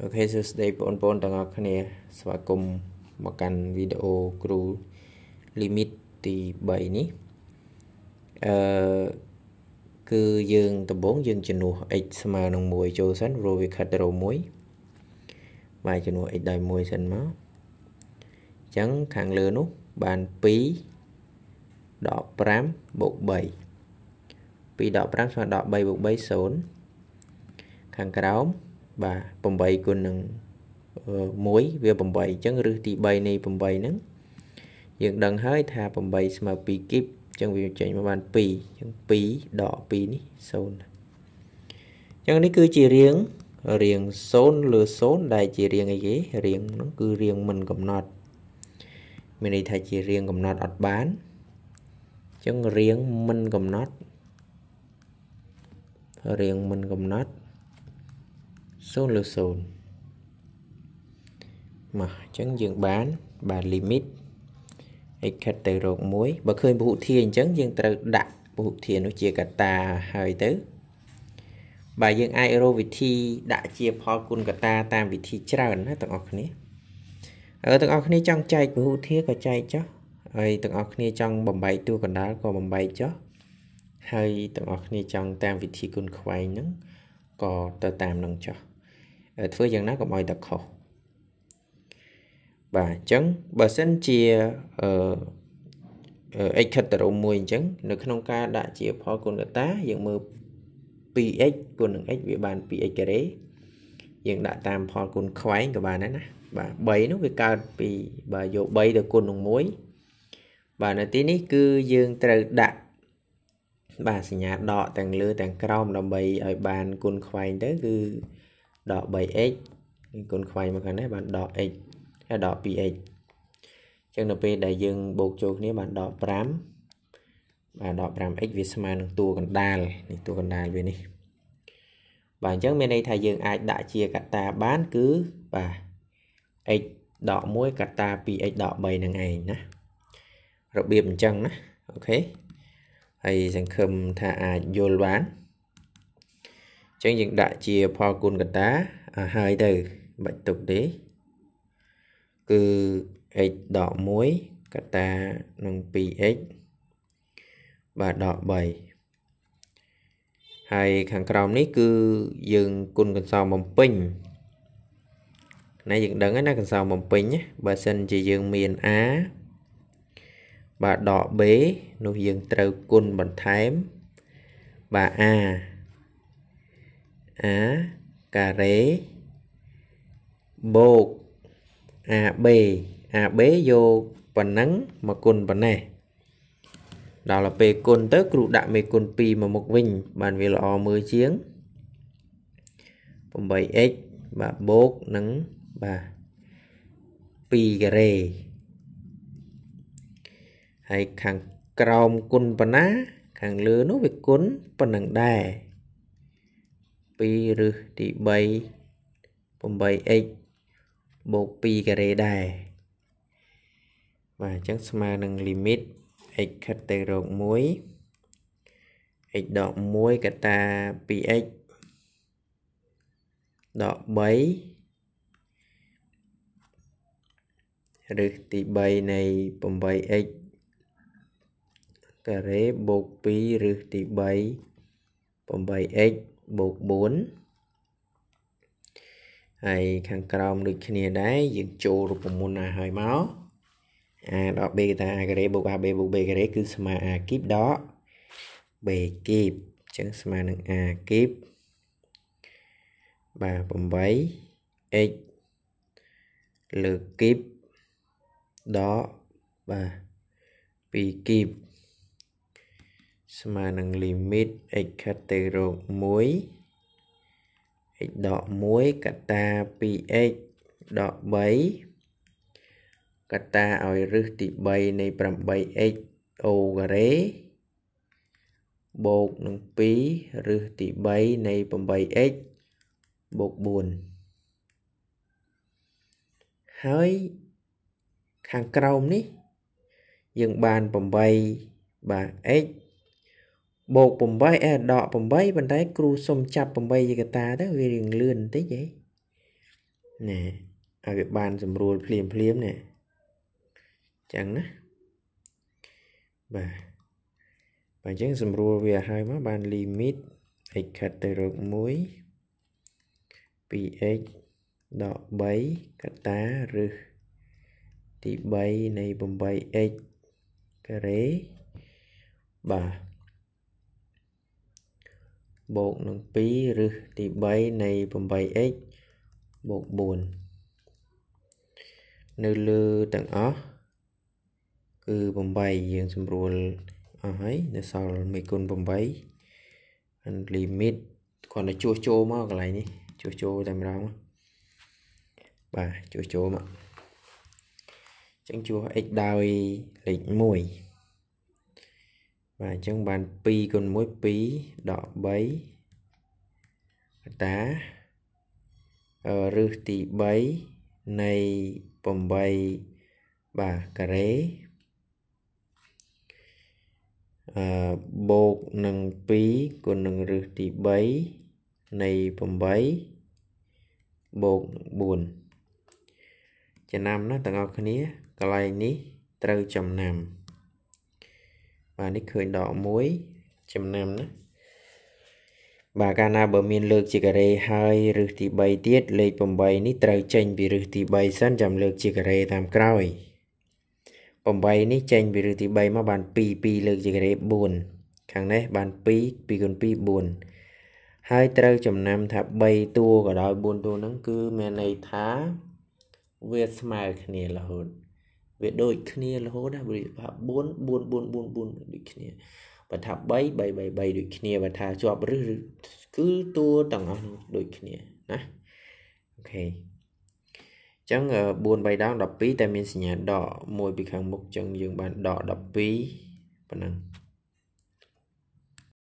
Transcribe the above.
អូខេសួស្តីបងប្អូនទាំងអស់គ្នា ស្វាគមន៍មកកាន់វីដេអូគ្រូ limit ទី3នេះអឺគឺយើងដំបូងយើងជំនួស x ស្មើនឹង1ចូលសិនព្រោះវាខិតទៅរក1បាទជំនួស x ដោយ1សិនមកអញ្ចឹងខាងលើនោះបាន2 15បូក3 2 15ស្មើដល់3បូក3 0ខាងក្រោម1បាទ8គុណនឹង1វា8អញ្ចឹងឬទី3នៃ8ហ្នឹងយើងដឹងហើយថា8ស្មើ2គីបអញ្ចឹងវាចេញមកបាន2អញ្ចឹង2ដក2នេះ0អញ្ចឹងនេះគឺជារៀងរៀង0លើ0ដែលជារៀងអីគេរៀងហ្នឹងគឺរៀងមិនកំណត់មានន័យថាជារៀងកំណត់អត់បានអញ្ចឹងរៀងមិនកំណត់រៀងមិនកំណត់0លើ0មកអញ្ចឹងយើងបានបាន limit x ខិតទៅរក1បើឃើញពហុធាអញ្ចឹងយើងត្រូវដាក់ពហុធានោះជាកតាហើយទៅបាទយើងអាចរកវិធីដាក់ជាផលគុណកតាតាម វិធីច្រើនណាទាំងអស់គ្នាអឺទាំងអស់គ្នាចង់ចែកពហុធាក៏ចែកចុះហើយទាំងអស់គ្នាចង់បំបែកទួកណ្ដាលក៏បំបែកចុះហើយទាំងអស់គ្នាចង់តាមវិធីគុណខ្វែងហ្នឹងក៏ទៅតាមនឹងចុះធ្វើយ៉ាងណាកុំឲ្យតែខុសបាទអញ្ចឹងបើសិនជាអឺ x ខិតតរមមួយអញ្ចឹងនៅក្នុងការដាក់ជាផលគុណកតាយើងមើល 2x គុណនឹង x វាបាន 2x ការ៉េយើងដាក់តាមផលគុណខ្វែងក៏បានដែរណាបាទ3នោះវាកើតពីបើយក3ទៅគុណនឹង1បាទនៅទីនេះគឺយើងត្រូវដាក់បាទសញ្ញាដកទាំងលើទាំងក្រោមដើម្បីឲ្យបានគុណខ្វែងទៅគឺដល់ 3x គុណខ្វែងមកខាងនេះបានដល់ x ហើយដល់ 2x អញ្ចឹងនៅពេលដែលយើងបូកចូលគ្នាបានដល់5បាទដល់ 5x វាស្មើនឹងតួកណ្ដាលនេះតួកណ្ដាលវានេះបាទអញ្ចឹងមានន័យថាយើងអាចដាក់ជាកត្តាបានគឺបាទ x ដក1កត្តា 2x ដក3នឹងឯងណារបៀបអញ្ចឹងណាអូខេហើយសង្ឃឹមថាអាចយល់បានចឹងយើងដាក់ជាផលគុណកតាហើយទៅបាច់ទុកទេគឺ x ដក1កតានឹង 2x បាទដក3ហើយខាងក្រោមនេះគឺយើងគុណកន្សោមបំពេញណែយើងដឹងហើយណាកន្សោមបំពេញបើសិនជាយើងមាន a បាទដក b នោះយើងត្រូវគុណបន្ថែមបាទ a a ការ៉េបូក ab ab យកប៉ុណ្ណឹង មកគុណប៉ុណ្ណេះដល់ពេលគុណទៅ គ្រូដាក់មេគុណ2មកមុខវិញ បានវាល្អមើលជាង 8x បាទបូកនឹងបាទ2ការ៉េហើយខាងក្រោមគុណប៉ុណ្ណា ខាងលើនោះវាគុណប៉ុណ្ណឹងដែរ2ឬទី3 8x បូក2ការ៉េដែរបាទអញ្ចឹងស្មើនឹង limit x ខិតទៅរក1 x ដក1កតា 2x ដក3ឬទី3នៃ 8x ការ៉េបូក2ឬទី3 8x បូក4ហើយខាងក្រោមដូចគ្នាដែរយើងចូលរូបមន្តណាហើយមក a ដល់ b តា a ការ៉េបូក ab បូក b ការ៉េគឺស្មើ a គីបដក b គីបអញ្ចឹងស្មើនឹង a គីបបាទ8 x លើគីបដកបាទ2គីបស្មើនឹង limit x ខិតទៅរក1 x ដក1កតា 2x ដក3កតាឲ្យរឹសទី3នៃ 8x អូការ៉េបូកនឹង2រឹសទី3នៃ 8x បូក4ហើយខាងក្រោមនេះ យើងបាន8បាទ x បូក8អេដក8ប៉ុន្តែ គ្រូសុំចាប់8យេកតាទៅវារៀងលឿនបន្តិចហីណែឲ្យវាបានស្រួលភ្លាមភ្លាមណែចឹងណាបាទបើអញ្ចឹងស្រួលវាឲ្យមកបាន limit x ខិតទៅរក1 2x ដក3កតាឬទី3នៃ 8x ការ៉េបាទបូកនឹង2ឬទី3នៃ 8x បូក4នៅលើទាំងអស់គឺ8យើងសម្រួលអស់ហើយ នៅសល់មេគុណ8អាន limit គ្រាន់តែជួសជុលមកកន្លែងនេះជួសជុលតែម្ដងបាទជួសជុលមកចឹងជួស x ដោយលេខ1បាទអញ្ចឹងបាន2គុណ1 2ដក3តារឹសទី3នៃ8បាទការ៉េអឺបូកនឹង2គុណនឹងរឹសទី3នៃ8បូក4ចំណាំណាទាំងអស់គ្នាកន្លែងនេះត្រូវចំណាំបាទនេះឃើញដក1ចំណាំណាបាទកាលណាបើមានលើកជាការ៉េហើយឬទី3ទៀតលេខ8នេះត្រូវចេញពីឬទី3សិនចាំលើកជាការ៉េតាមក្រោយ8នេះចេញពីឬទី3មកបាន2 2លើកជាការ៉េ4ខាងនេះ បាន2 2គុណ2 4ហើយត្រូវចំណាំថា3តួក៏ដោយ4តួហ្នឹង គឺមានន័យថាវាស្មើគ្នារហូតវាដូចគ្នារហូតណាបើថា4 4 4 4 4ដូចគ្នាបើថា3 3 3 3ដូចគ្នាបើថាជាប់ ឬគឺតួទាំងអស់នោះដូចគ្នាណាអូខេចឹង4 3ដង12តែមានសញ្ញាដកមួយពីខាងមុខចឹងយើងបានដក12ប៉ុណ្ណឹង